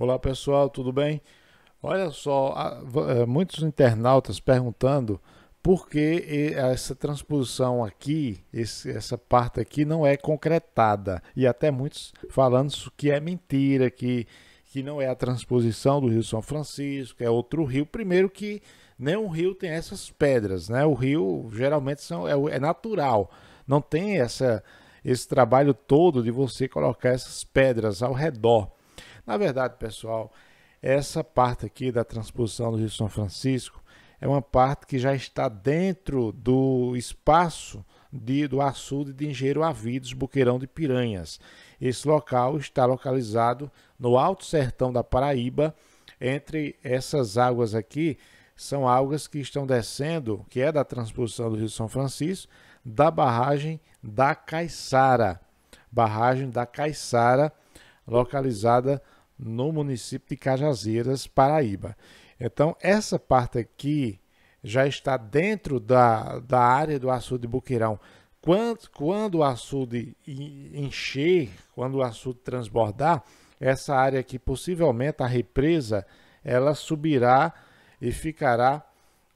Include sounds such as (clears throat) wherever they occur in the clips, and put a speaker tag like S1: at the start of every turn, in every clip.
S1: Olá pessoal, tudo bem? Olha só, é, muitos internautas perguntando por que essa transposição aqui, essa parte aqui não é concretada. E até muitos falando que é mentira, que, que não é a transposição do Rio São Francisco, é outro rio. Primeiro que nenhum rio tem essas pedras, né? O rio geralmente são, é, é natural, não tem essa, esse trabalho todo de você colocar essas pedras ao redor. Na verdade, pessoal, essa parte aqui da transposição do Rio São Francisco é uma parte que já está dentro do espaço de, do açude de Engenheiro Avidos, Buqueirão de Piranhas. Esse local está localizado no Alto Sertão da Paraíba. Entre essas águas aqui, são águas que estão descendo, que é da transposição do Rio São Francisco, da barragem da Caiçara. Barragem da Caiçara, localizada no município de Cajazeiras, Paraíba. Então, essa parte aqui já está dentro da, da área do açude Buqueirão. Quando, quando o açude encher, quando o açude transbordar, essa área aqui, possivelmente a represa, ela subirá e ficará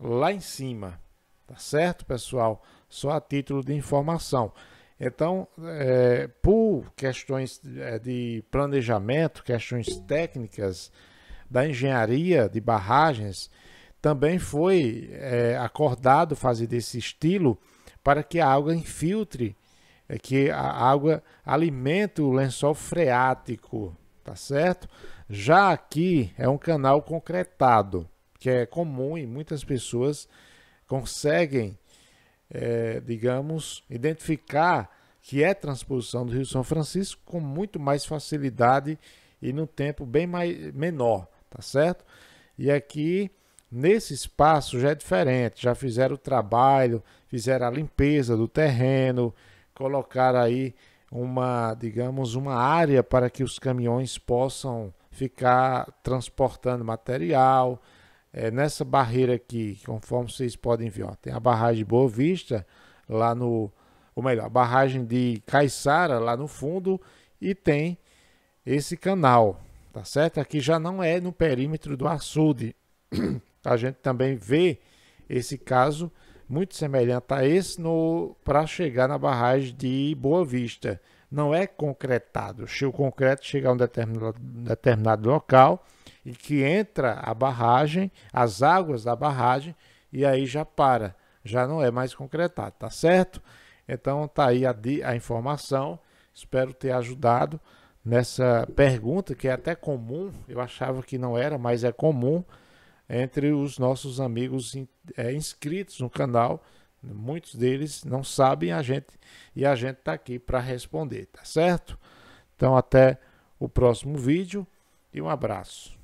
S1: lá em cima. Tá certo, pessoal? Só a título de informação. Então, é, por questões é, de planejamento, questões técnicas da engenharia de barragens, também foi é, acordado fazer desse estilo para que a água infiltre, é, que a água alimente o lençol freático, tá certo? Já aqui é um canal concretado, que é comum e muitas pessoas conseguem é, digamos, identificar que é transposição do Rio São Francisco com muito mais facilidade e num tempo bem mais, menor, tá certo? E aqui, nesse espaço já é diferente, já fizeram o trabalho, fizeram a limpeza do terreno, colocaram aí uma, digamos, uma área para que os caminhões possam ficar transportando material, é, nessa barreira aqui, conforme vocês podem ver, ó, tem a barragem de Boa Vista lá no, ou melhor, a barragem de Caiçara lá no fundo e tem esse canal, tá certo? Aqui já não é no perímetro do açude. (clears throat) A gente também vê esse caso muito semelhante a esse no para chegar na barragem de Boa Vista. Não é concretado. O concreto chega a um determinado, determinado local, e que entra a barragem, as águas da barragem, e aí já para, já não é mais concretado, tá certo? Então tá aí a, a informação, espero ter ajudado nessa pergunta, que é até comum, eu achava que não era, mas é comum entre os nossos amigos é, inscritos no canal. Muitos deles não sabem a gente e a gente está aqui para responder, tá certo? Então, até o próximo vídeo e um abraço.